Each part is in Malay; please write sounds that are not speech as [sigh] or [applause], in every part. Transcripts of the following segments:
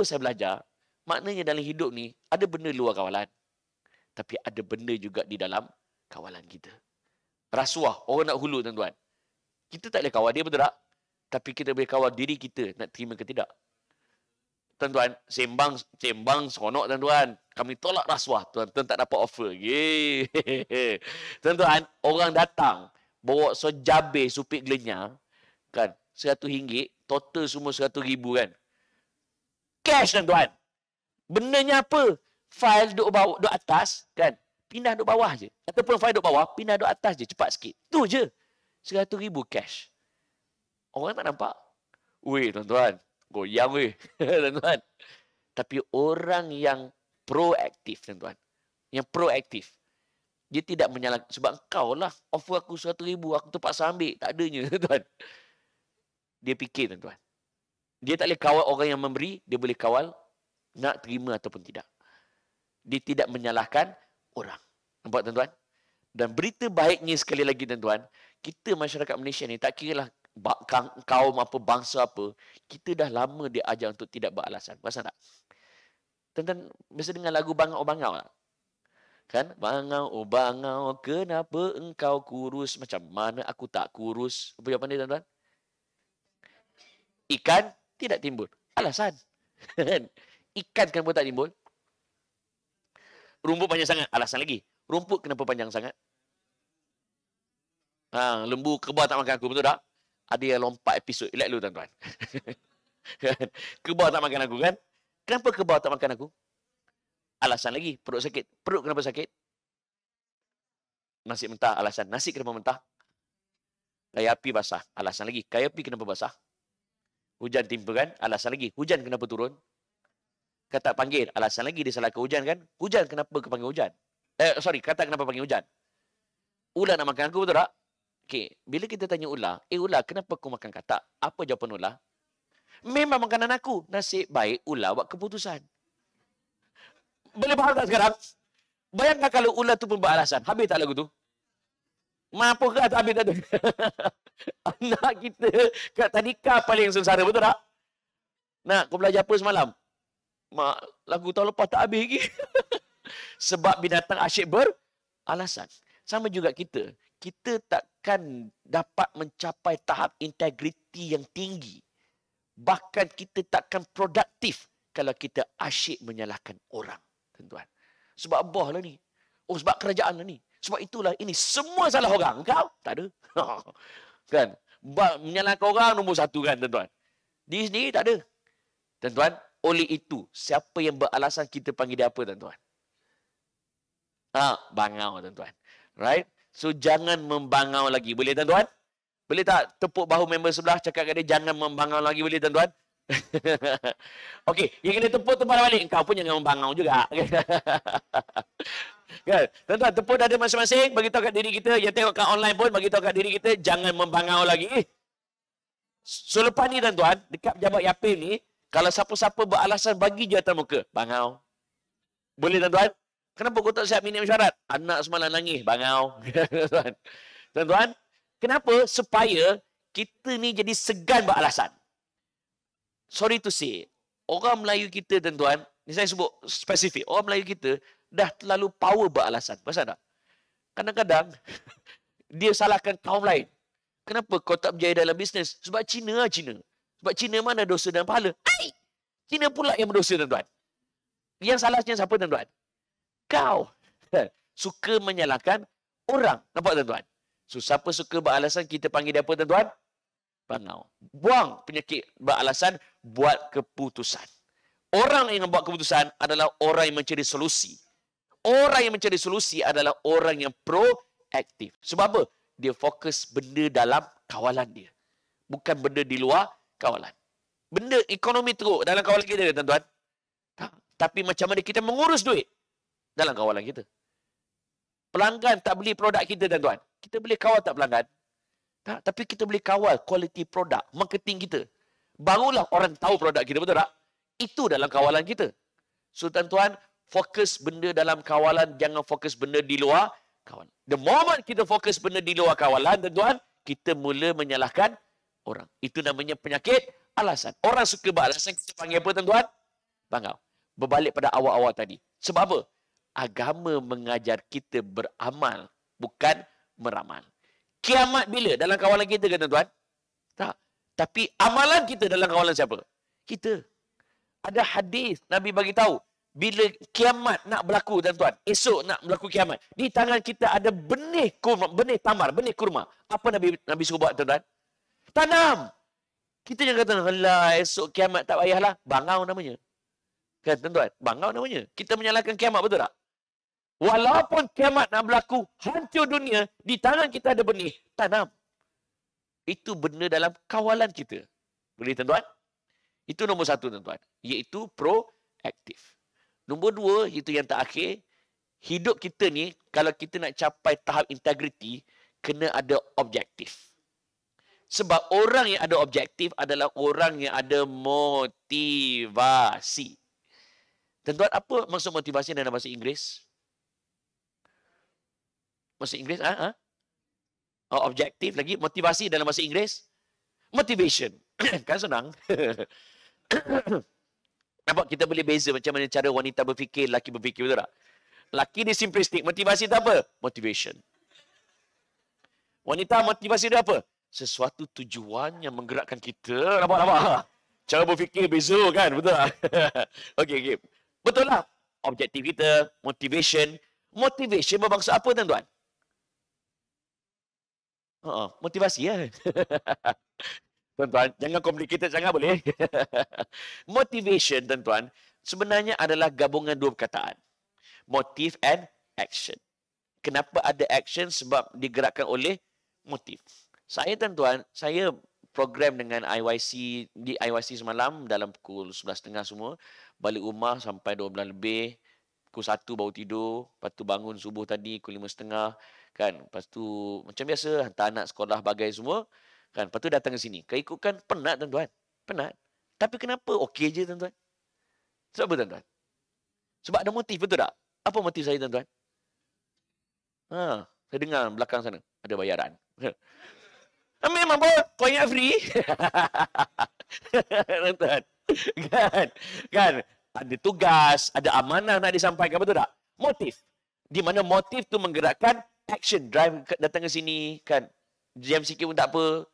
apa saya belajar, maknanya dalam hidup ni ada benda luar kawalan. Tapi ada benda juga di dalam kawalan kita. Rasuah, orang nak hulu tuan-tuan. Kita tak boleh kawal dia betul tak? Tapi kita boleh kawal diri kita nak terima ke tidak. Tuan-tuan, sembang, sembang seronok tuan-tuan. Kami tolak rasuah tuan-tuan tak dapat offer. Yeay. [laughs] Tuan-tuan, orang datang bawa sejabe supit glenya kan RM100 total semua RM100,000 kan cash tuan-tuan. Benarnya apa? File duk bawah, duk atas kan? Pindah duk bawah je. Ataupun file duk bawah, pindah duk atas je cepat sikit. Tu je. 100 ribu cash. Orang tak nampak. Weh tuan-tuan. Goyang weh. [laughs] tuan-tuan. Tapi orang yang proaktif tuan-tuan. Yang proaktif. Dia tidak menyalah sebab kau lah offer aku 100 ribu aku terpaksa ambil tak adanya [laughs] tuan. Dia fikir tuan-tuan. Dia tak boleh kawal orang yang memberi, dia boleh kawal nak terima ataupun tidak. Dia tidak menyalahkan orang. Nampak tuan-tuan? Dan berita baiknya sekali lagi tuan-tuan, kita masyarakat Malaysia ni tak kira lah kaum apa, bangsa apa, kita dah lama dia diajar untuk tidak beralasan. Pasal tak? Tuan-tuan, biasa dengar lagu Bangau-Bangau lah. Kan? Bangau, oh bangau, kenapa engkau kurus? Macam mana aku tak kurus? Apa jawapan dia, tuan-tuan? Ikan tidak timbul. Alasan. [laughs] Kan? Ikan kenapa tak timbul? Rumput panjang sangat. Alasan lagi. Rumput kenapa panjang sangat? Ha, lembu kebal tak makan aku. Betul tak? Ada yang lompat episod. Ilat dulu tuan-tuan. [laughs] Kan? kebal tak makan aku kan? Kenapa kebal tak makan aku? Alasan lagi. Perut sakit. Perut kenapa sakit? Nasi mentah. Alasan. Nasi kenapa mentah? Kayu basah. Alasan lagi. Kayu kenapa basah? Hujan timpa kan? Alasan lagi. Hujan kenapa turun? Kata panggil. Alasan lagi dia salah ke hujan kan? Hujan kenapa ke panggil hujan? Eh, sorry. Kata kenapa panggil hujan? Ular nak makan aku betul tak? Okay. Bila kita tanya ular, eh ular kenapa aku makan kata? Apa jawapan ular? Memang makanan aku. Nasib baik ular buat keputusan. Boleh faham tak sekarang? Bayangkan kalau ular tu pun beralasan. Habis tak lagu tu? Mampu ke atau habis tak tu? [laughs] [laughs] Anak kita kat tadika paling sengsara, betul tak? Nak, kau belajar apa semalam? Mak, lagu tahun lepas tak habis lagi. [laughs] Sebab binatang asyik Alasan. Sama juga kita. Kita takkan dapat mencapai tahap integriti yang tinggi. Bahkan kita takkan produktif kalau kita asyik menyalahkan orang. Tuan-tuan. Sebab boh lah ni. Oh, sebab kerajaan lah ni. Sebab itulah ini semua salah orang. Kau? Tak ada. [laughs] Kan? Menyalahkan orang nombor satu kan tuan-tuan. Diri sendiri tak ada. Tuan-tuan, oleh itu, siapa yang beralasan kita panggil dia apa tuan-tuan? Ha, bangau tuan-tuan. Right? So, jangan membangau lagi. Boleh tuan-tuan? Boleh tak tepuk bahu member sebelah cakap kepada dia, jangan membangau lagi. Boleh tuan-tuan? [laughs] okay, yang kena tepuk tempat balik. Kau pun jangan membangau juga. [laughs] Kan? Tuan-tuan, tepuk dada masing-masing, bagi tahu kat diri kita, yang tengok kat online pun, bagi tahu kat diri kita, jangan membangau lagi. Eh. So, lepas ni, tuan-tuan, dekat pejabat Yapil ni, kalau siapa-siapa beralasan bagi je atas muka, bangau. Boleh, tuan-tuan? Kenapa kau tak siap minum syarat? Anak semalam nangis, bangau. [laughs] tuan-tuan, kenapa? Supaya kita ni jadi segan beralasan. Sorry to say, orang Melayu kita, tuan-tuan, ni saya sebut spesifik, orang Melayu kita, dah terlalu power beralasan. Pasal tak? Kadang-kadang, [laughs] dia salahkan kaum lain. Kenapa kau tak berjaya dalam bisnes? Sebab Cina lah Cina. Sebab Cina mana dosa dan pahala? Hai! Cina pula yang berdosa tuan-tuan. Yang salahnya siapa dan tuan Kau. [laughs] suka menyalahkan orang. Nampak tuan-tuan? So, siapa suka beralasan kita panggil dia apa tuan-tuan? Bangau. Buang penyakit beralasan. Buat keputusan. Orang yang buat keputusan adalah orang yang mencari solusi orang yang mencari solusi adalah orang yang proaktif. Sebab apa? Dia fokus benda dalam kawalan dia. Bukan benda di luar kawalan. Benda ekonomi teruk dalam kawalan kita, tuan-tuan. Ha? Tapi macam mana kita mengurus duit dalam kawalan kita. Pelanggan tak beli produk kita, tuan-tuan. Kita boleh kawal tak pelanggan? Tak, ha? tapi kita boleh kawal kualiti produk, marketing kita. Barulah orang tahu produk kita, betul tak? Itu dalam kawalan kita. So, tuan-tuan, fokus benda dalam kawalan, jangan fokus benda di luar kawalan. The moment kita fokus benda di luar kawalan, tuan-tuan, kita mula menyalahkan orang. Itu namanya penyakit alasan. Orang suka buat alasan, kita panggil apa tuan-tuan? Bangau. Berbalik pada awal-awal tadi. Sebab apa? Agama mengajar kita beramal, bukan meramal. Kiamat bila dalam kawalan kita ke tuan-tuan? Tak. Tapi amalan kita dalam kawalan siapa? Kita. Ada hadis Nabi bagi tahu bila kiamat nak berlaku tuan tuan esok nak berlaku kiamat di tangan kita ada benih kurma benih tamar benih kurma apa nabi nabi suruh buat tuan tuan tanam kita jangan kata helah esok kiamat tak payahlah bangau namanya kan tuan tuan bangau namanya kita menyalahkan kiamat betul tak walaupun kiamat nak berlaku hancur dunia di tangan kita ada benih tanam itu benda dalam kawalan kita boleh tuan tuan itu nombor satu tuan tuan iaitu proaktif Nombor dua, itu yang terakhir. Hidup kita ni, kalau kita nak capai tahap integriti, kena ada objektif. Sebab orang yang ada objektif adalah orang yang ada motivasi. Tentuan apa maksud motivasi dalam bahasa Inggeris? Bahasa Inggeris? Ha? ha? Oh, objektif lagi? Motivasi dalam bahasa Inggeris? Motivation. [coughs] kan senang? [coughs] [coughs] Nampak kita boleh beza macam mana cara wanita berfikir, lelaki berfikir, betul tak? Lelaki dia simplistic. Motivasi dia apa? Motivation. Wanita motivasi dia apa? Sesuatu tujuan yang menggerakkan kita. Nampak, nampak? Cara berfikir beza kan? Betul tak? [laughs] okay, okay. Betul lah. Objektif kita, motivation. Motivation bermaksud apa tuan-tuan? Uh-uh, motivasi ya. [laughs] tuan-tuan. Jangan complicated sangat boleh. [laughs] Motivation, tuan-tuan, sebenarnya adalah gabungan dua perkataan. Motif and action. Kenapa ada action? Sebab digerakkan oleh motif. Saya, tuan-tuan, saya program dengan IYC di IYC semalam dalam pukul 11.30 semua. Balik rumah sampai 12 lebih. Pukul 1 baru tidur. Lepas tu bangun subuh tadi pukul 5.30. Kan? Lepas tu macam biasa hantar anak sekolah bagai semua. Kan? Lepas tu datang ke sini. Keikutkan penat tuan-tuan. Penat. Tapi kenapa? Okey je tuan-tuan. Sebab apa tuan-tuan? Sebab ada motif betul tak? Apa motif saya tuan-tuan? Ha, saya dengar belakang sana. Ada bayaran. [laughs] Memang pun. Kau ingat free? [laughs] tuan-tuan. kan? Kan? Ada tugas. Ada amanah nak disampaikan. Betul tak? Motif. Di mana motif tu menggerakkan action. Drive datang ke sini. Kan? Jam sikit pun tak apa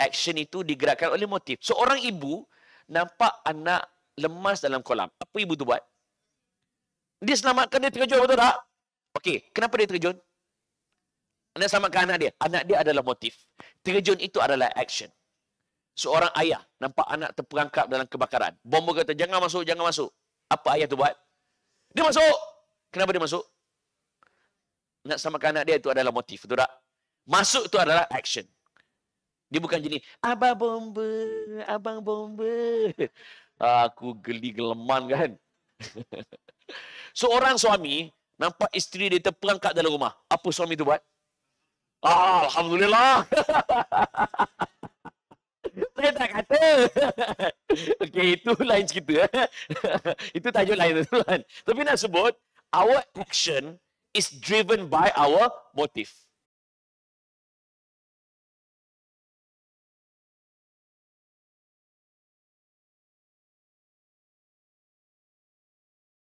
action itu digerakkan oleh motif. Seorang ibu nampak anak lemas dalam kolam. Apa ibu tu buat? Dia selamatkan dia terjun betul tak? Okey, kenapa dia terjun? Anda selamatkan anak dia. Anak dia adalah motif. Terjun itu adalah action. Seorang ayah nampak anak terperangkap dalam kebakaran. Bom kata, jangan masuk, jangan masuk. Apa ayah tu buat? Dia masuk. Kenapa dia masuk? Nak selamatkan anak dia itu adalah motif, betul tak? Masuk itu adalah action. Dia bukan jenis, abang bomba, abang bomba. Aku geli geleman kan. [laughs] Seorang so, suami, nampak isteri dia terperangkap dalam rumah. Apa suami tu buat? Ah, Alhamdulillah. Saya [laughs] tak kata. [laughs] Okey, itu lain cerita. Eh. itu tajuk lain tu kan. Tapi nak sebut, our action is driven by our motive.